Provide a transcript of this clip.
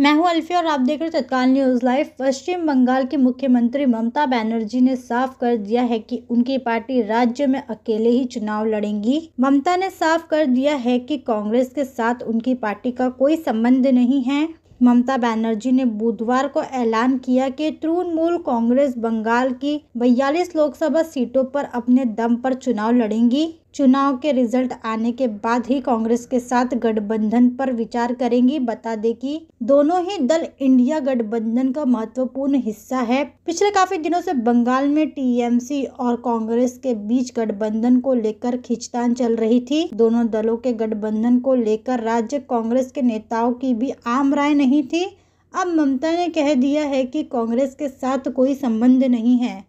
मैं हूं अल्फी और आप देख रहे हो तत्काल न्यूज़ लाइव पश्चिम बंगाल की मुख्यमंत्री ममता बनर्जी ने साफ कर दिया है कि उनकी पार्टी राज्य में अकेले ही चुनाव लड़ेंगी ममता ने साफ कर दिया है कि कांग्रेस के साथ उनकी पार्टी का कोई संबंध नहीं है ममता बनर्जी ने बुधवार को ऐलान किया कि तृणमूल कांग्रेस बंगाल की बयालीस लोकसभा सीटों पर अपने दम पर चुनाव लड़ेंगी चुनाव के रिजल्ट आने के बाद ही कांग्रेस के साथ गठबंधन पर विचार करेंगी बता दें कि दोनों ही दल इंडिया गठबंधन का महत्वपूर्ण हिस्सा है पिछले काफी दिनों से बंगाल में टीएमसी और कांग्रेस के बीच गठबंधन को लेकर खींचतान चल रही थी दोनों दलों के गठबंधन को लेकर राज्य कांग्रेस के नेताओं की भी आम राय नहीं थी अब ममता ने कह दिया है कि कांग्रेस के साथ कोई संबंध नहीं है